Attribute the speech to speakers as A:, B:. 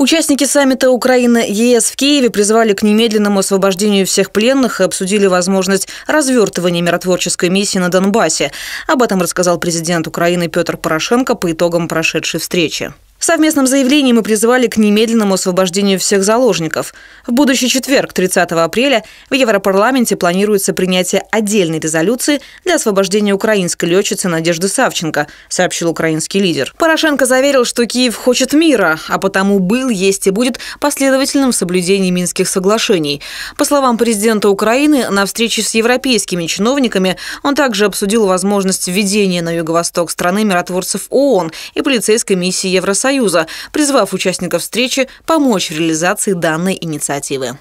A: Участники саммита Украина-ЕС в Киеве призвали к немедленному освобождению всех пленных и обсудили возможность развертывания миротворческой миссии на Донбассе. Об этом рассказал президент Украины Петр Порошенко по итогам прошедшей встречи. В совместном заявлении мы призывали к немедленному освобождению всех заложников. В будущий четверг, 30 апреля, в Европарламенте планируется принятие отдельной резолюции для освобождения украинской летчицы Надежды Савченко, сообщил украинский лидер. Порошенко заверил, что Киев хочет мира, а потому был, есть и будет последовательным в соблюдении Минских соглашений. По словам президента Украины, на встрече с европейскими чиновниками он также обсудил возможность введения на юго-восток страны миротворцев ООН и полицейской миссии Евросоюза Союза, призвав участников встречи помочь в реализации данной инициативы.